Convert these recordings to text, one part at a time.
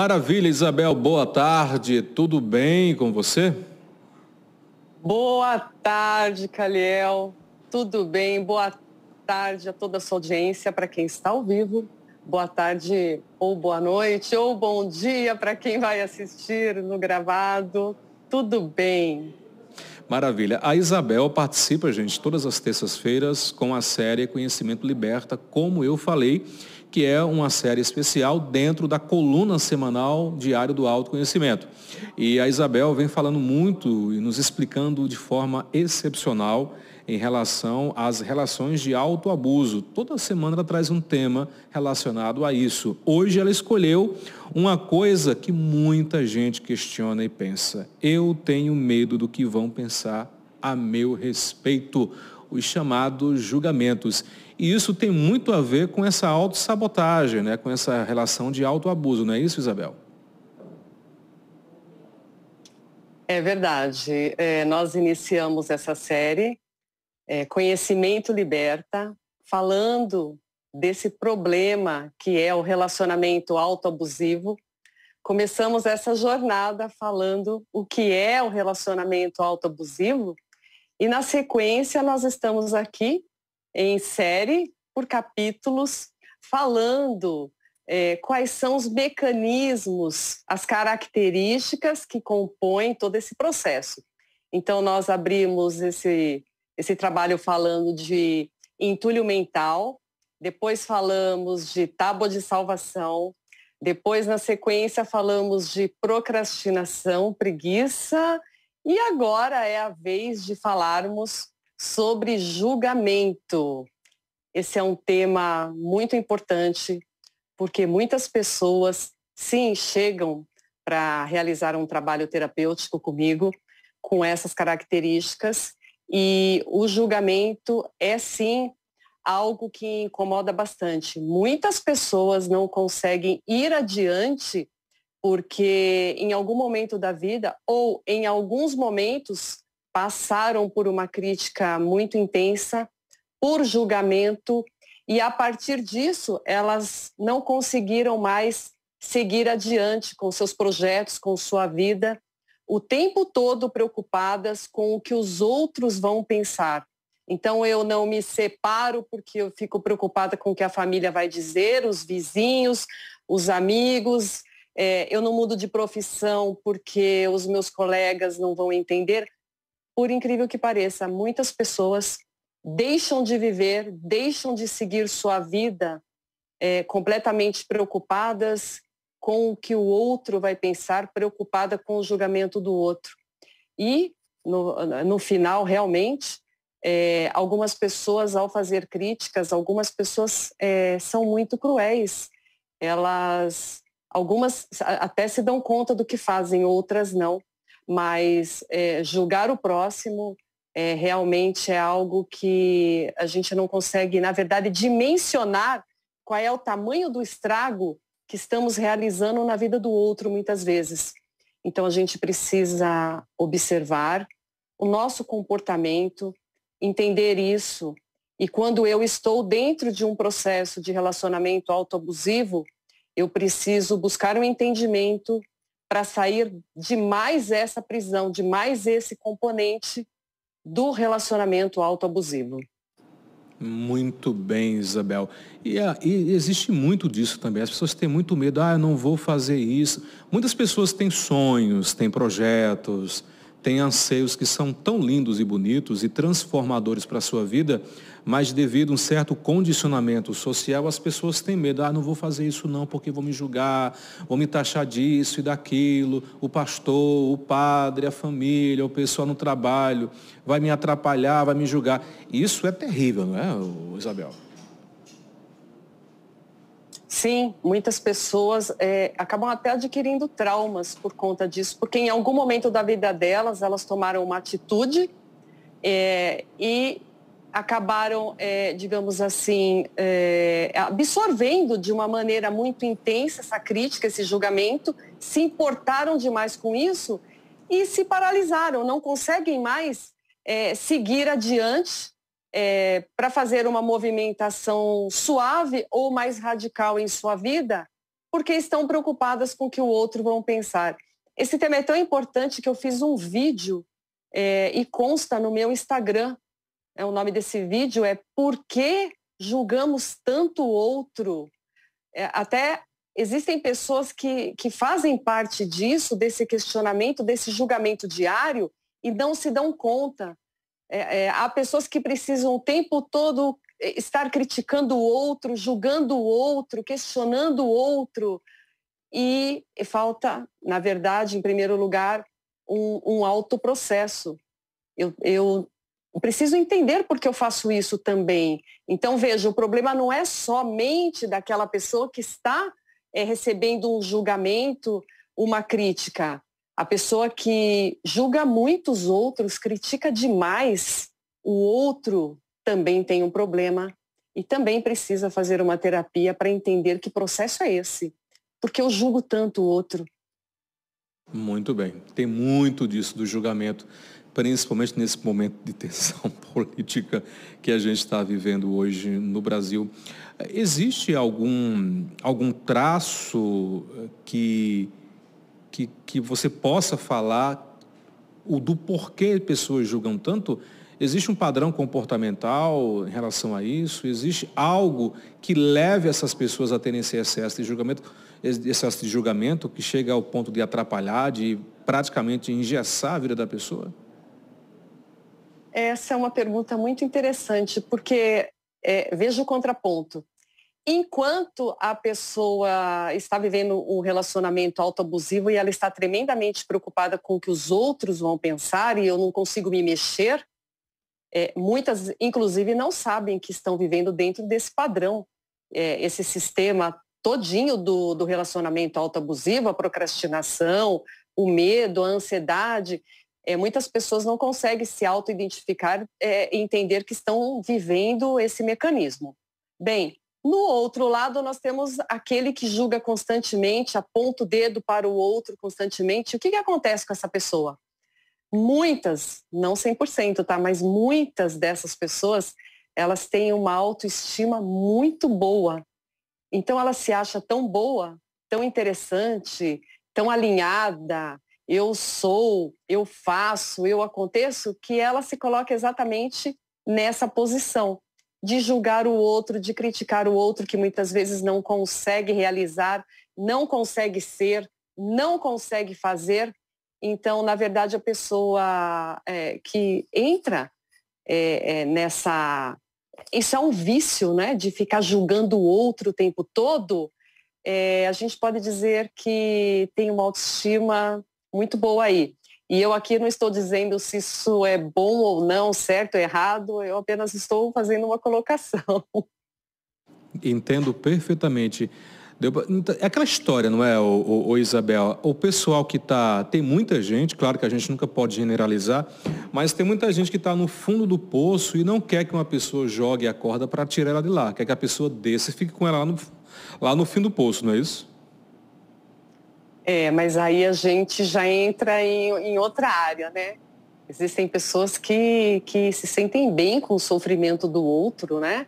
Maravilha, Isabel, boa tarde. Tudo bem com você? Boa tarde, Caliel. Tudo bem? Boa tarde a toda a sua audiência, para quem está ao vivo. Boa tarde ou boa noite ou bom dia para quem vai assistir no gravado. Tudo bem? Maravilha. A Isabel participa, gente, todas as terças-feiras com a série Conhecimento Liberta, como eu falei que é uma série especial dentro da coluna semanal Diário do Autoconhecimento. E a Isabel vem falando muito e nos explicando de forma excepcional em relação às relações de autoabuso. Toda semana ela traz um tema relacionado a isso. Hoje ela escolheu uma coisa que muita gente questiona e pensa: eu tenho medo do que vão pensar a meu respeito, os chamados julgamentos. E isso tem muito a ver com essa autossabotagem, né? com essa relação de autoabuso, não é isso, Isabel? É verdade. É, nós iniciamos essa série, é, Conhecimento Liberta, falando desse problema que é o relacionamento autoabusivo. Começamos essa jornada falando o que é o relacionamento autoabusivo e, na sequência, nós estamos aqui em série, por capítulos, falando é, quais são os mecanismos, as características que compõem todo esse processo. Então, nós abrimos esse, esse trabalho falando de entulho mental, depois falamos de tábua de salvação, depois, na sequência, falamos de procrastinação, preguiça, e agora é a vez de falarmos sobre julgamento. Esse é um tema muito importante, porque muitas pessoas, sim, chegam para realizar um trabalho terapêutico comigo com essas características e o julgamento é sim algo que incomoda bastante. Muitas pessoas não conseguem ir adiante porque em algum momento da vida ou em alguns momentos passaram por uma crítica muito intensa, por julgamento, e a partir disso elas não conseguiram mais seguir adiante com seus projetos, com sua vida, o tempo todo preocupadas com o que os outros vão pensar. Então eu não me separo porque eu fico preocupada com o que a família vai dizer, os vizinhos, os amigos. É, eu não mudo de profissão porque os meus colegas não vão entender por incrível que pareça, muitas pessoas deixam de viver, deixam de seguir sua vida é, completamente preocupadas com o que o outro vai pensar, preocupada com o julgamento do outro. E, no, no final, realmente, é, algumas pessoas, ao fazer críticas, algumas pessoas é, são muito cruéis. Elas, algumas até se dão conta do que fazem, outras não mas é, julgar o próximo é, realmente é algo que a gente não consegue, na verdade, dimensionar qual é o tamanho do estrago que estamos realizando na vida do outro muitas vezes. Então a gente precisa observar o nosso comportamento, entender isso. E quando eu estou dentro de um processo de relacionamento autoabusivo, eu preciso buscar um entendimento para sair de mais essa prisão, de mais esse componente do relacionamento autoabusivo. Muito bem, Isabel. E, e, existe muito disso também. As pessoas têm muito medo, ah, eu não vou fazer isso. Muitas pessoas têm sonhos, têm projetos, têm anseios que são tão lindos e bonitos e transformadores para a sua vida, mas devido a um certo condicionamento social, as pessoas têm medo. Ah, não vou fazer isso não, porque vou me julgar, vou me taxar disso e daquilo, o pastor, o padre, a família, o pessoal no trabalho, vai me atrapalhar, vai me julgar. Isso é terrível, não é, Isabel? Sim, muitas pessoas é, acabam até adquirindo traumas por conta disso, porque em algum momento da vida delas, elas tomaram uma atitude é, e acabaram, é, digamos assim, é, absorvendo de uma maneira muito intensa essa crítica, esse julgamento, se importaram demais com isso e se paralisaram, não conseguem mais é, seguir adiante é, para fazer uma movimentação suave ou mais radical em sua vida, porque estão preocupadas com o que o outro vão pensar. Esse tema é tão importante que eu fiz um vídeo é, e consta no meu Instagram é, o nome desse vídeo é Por que julgamos tanto o outro? É, até existem pessoas que, que fazem parte disso, desse questionamento, desse julgamento diário e não se dão conta. É, é, há pessoas que precisam o tempo todo é, estar criticando o outro, julgando o outro, questionando o outro. E falta, na verdade, em primeiro lugar, um, um autoprocesso. Eu, eu preciso entender por que eu faço isso também. Então, veja, o problema não é somente daquela pessoa que está é, recebendo um julgamento, uma crítica. A pessoa que julga muitos outros, critica demais o outro, também tem um problema e também precisa fazer uma terapia para entender que processo é esse. Porque eu julgo tanto o outro. Muito bem. Tem muito disso do julgamento principalmente nesse momento de tensão política que a gente está vivendo hoje no Brasil. Existe algum, algum traço eh, que, que, que você possa falar o do porquê pessoas julgam tanto? Existe um padrão comportamental em relação a isso? Existe algo que leve essas pessoas a terem esse excesso de julgamento, excesso de julgamento que chega ao ponto de atrapalhar, de praticamente engessar a vida da pessoa? Essa é uma pergunta muito interessante, porque é, veja o contraponto. Enquanto a pessoa está vivendo um relacionamento autoabusivo e ela está tremendamente preocupada com o que os outros vão pensar e eu não consigo me mexer, é, muitas, inclusive, não sabem que estão vivendo dentro desse padrão, é, esse sistema todinho do, do relacionamento autoabusivo, a procrastinação, o medo, a ansiedade, é, muitas pessoas não conseguem se auto-identificar é, e entender que estão vivendo esse mecanismo. Bem, no outro lado, nós temos aquele que julga constantemente, aponta o dedo para o outro constantemente. O que, que acontece com essa pessoa? Muitas, não 100%, tá? Mas muitas dessas pessoas, elas têm uma autoestima muito boa. Então, ela se acha tão boa, tão interessante, tão alinhada, eu sou, eu faço, eu aconteço, que ela se coloca exatamente nessa posição de julgar o outro, de criticar o outro que muitas vezes não consegue realizar, não consegue ser, não consegue fazer. Então, na verdade, a pessoa é, que entra é, é, nessa. Isso é um vício, né? De ficar julgando o outro o tempo todo. É, a gente pode dizer que tem uma autoestima muito boa aí. E eu aqui não estou dizendo se isso é bom ou não, certo ou errado, eu apenas estou fazendo uma colocação. Entendo perfeitamente. Tá, é aquela história, não é, o, o, Isabel? O pessoal que está. Tem muita gente, claro que a gente nunca pode generalizar, mas tem muita gente que está no fundo do poço e não quer que uma pessoa jogue a corda para tirar ela de lá. Quer que a pessoa desça e fique com ela lá no, lá no fim do poço, não é isso? É, mas aí a gente já entra em, em outra área, né? Existem pessoas que, que se sentem bem com o sofrimento do outro, né?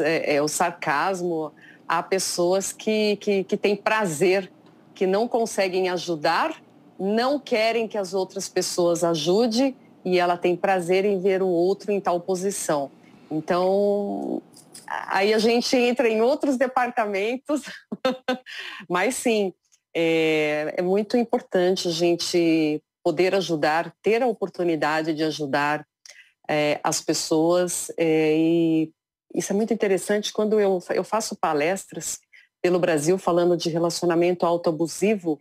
É, é o sarcasmo. Há pessoas que, que, que têm prazer, que não conseguem ajudar, não querem que as outras pessoas ajudem e ela tem prazer em ver o outro em tal posição. Então, aí a gente entra em outros departamentos, mas sim, é, é muito importante a gente poder ajudar, ter a oportunidade de ajudar é, as pessoas. É, e isso é muito interessante quando eu, eu faço palestras pelo Brasil falando de relacionamento autoabusivo.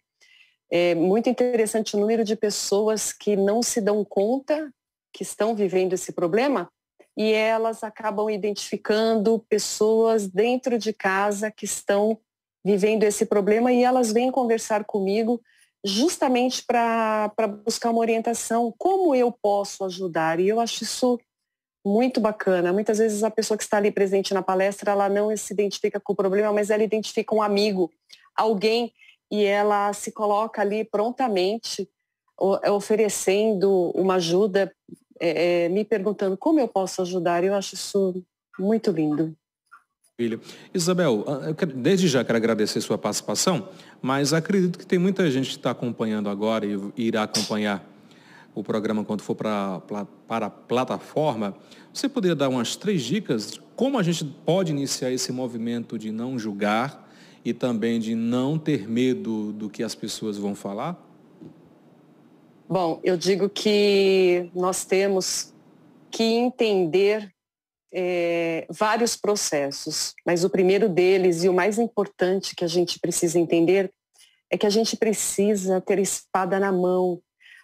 É muito interessante o número de pessoas que não se dão conta que estão vivendo esse problema e elas acabam identificando pessoas dentro de casa que estão vivendo esse problema e elas vêm conversar comigo justamente para buscar uma orientação, como eu posso ajudar. E eu acho isso muito bacana. Muitas vezes a pessoa que está ali presente na palestra, ela não se identifica com o problema, mas ela identifica um amigo, alguém, e ela se coloca ali prontamente oferecendo uma ajuda, é, é, me perguntando como eu posso ajudar. Eu acho isso muito lindo. Isabel, ah, quero, desde já quero agradecer sua participação, mas acredito que tem muita gente que está acompanhando agora e irá acompanhar o programa quando for pra, pra, para a plataforma. Você poderia dar umas três dicas como a gente pode iniciar esse movimento de não julgar e também de não ter medo do que as pessoas vão falar? Bom, eu digo que nós temos que entender é, vários processos, mas o primeiro deles e o mais importante que a gente precisa entender é que a gente precisa ter espada na mão,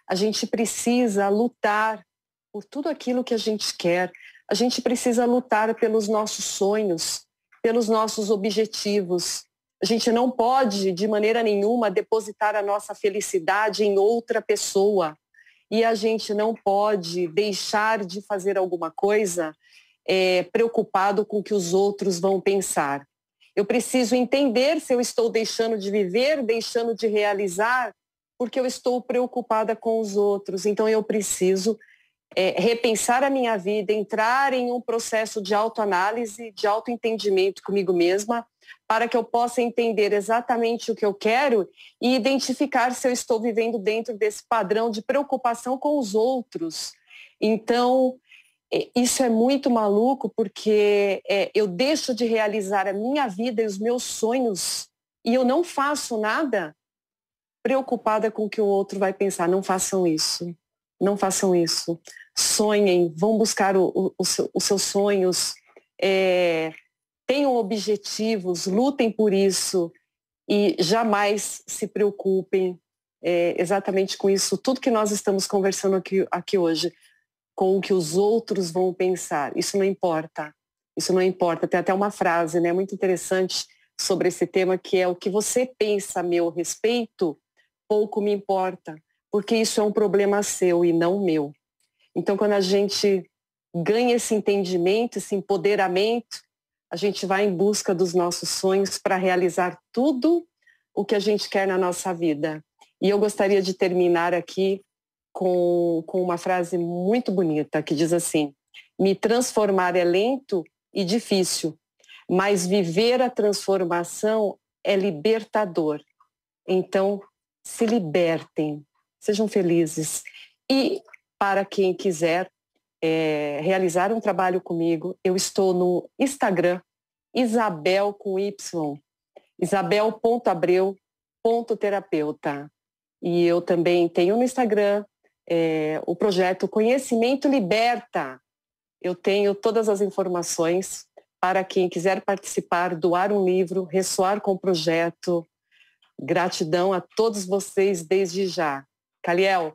a gente precisa lutar por tudo aquilo que a gente quer, a gente precisa lutar pelos nossos sonhos, pelos nossos objetivos. A gente não pode, de maneira nenhuma, depositar a nossa felicidade em outra pessoa. E a gente não pode deixar de fazer alguma coisa é, preocupado com o que os outros vão pensar. Eu preciso entender se eu estou deixando de viver, deixando de realizar, porque eu estou preocupada com os outros. Então eu preciso é, repensar a minha vida, entrar em um processo de autoanálise, de autoentendimento comigo mesma, para que eu possa entender exatamente o que eu quero e identificar se eu estou vivendo dentro desse padrão de preocupação com os outros. Então, isso é muito maluco porque é, eu deixo de realizar a minha vida e os meus sonhos e eu não faço nada preocupada com o que o outro vai pensar. Não façam isso. Não façam isso. Sonhem, vão buscar o, o, o seu, os seus sonhos, é, tenham objetivos, lutem por isso e jamais se preocupem é, exatamente com isso, tudo que nós estamos conversando aqui, aqui hoje com o que os outros vão pensar. Isso não importa. Isso não importa. Tem até uma frase, né, muito interessante sobre esse tema que é o que você pensa a meu respeito pouco me importa, porque isso é um problema seu e não meu. Então, quando a gente ganha esse entendimento, esse empoderamento, a gente vai em busca dos nossos sonhos para realizar tudo o que a gente quer na nossa vida. E eu gostaria de terminar aqui com, com uma frase muito bonita que diz assim: Me transformar é lento e difícil, mas viver a transformação é libertador. Então, se libertem, sejam felizes. E para quem quiser é, realizar um trabalho comigo, eu estou no Instagram, Isabel com Y, isabel.abreu.terapeuta. E eu também tenho no Instagram é, o projeto Conhecimento Liberta. Eu tenho todas as informações para quem quiser participar, doar um livro, ressoar com o projeto. Gratidão a todos vocês desde já. Caliel,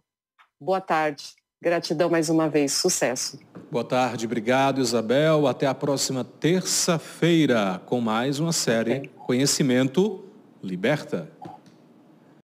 boa tarde. Gratidão mais uma vez. Sucesso. Boa tarde, obrigado Isabel. Até a próxima terça-feira com mais uma série é. Conhecimento Liberta.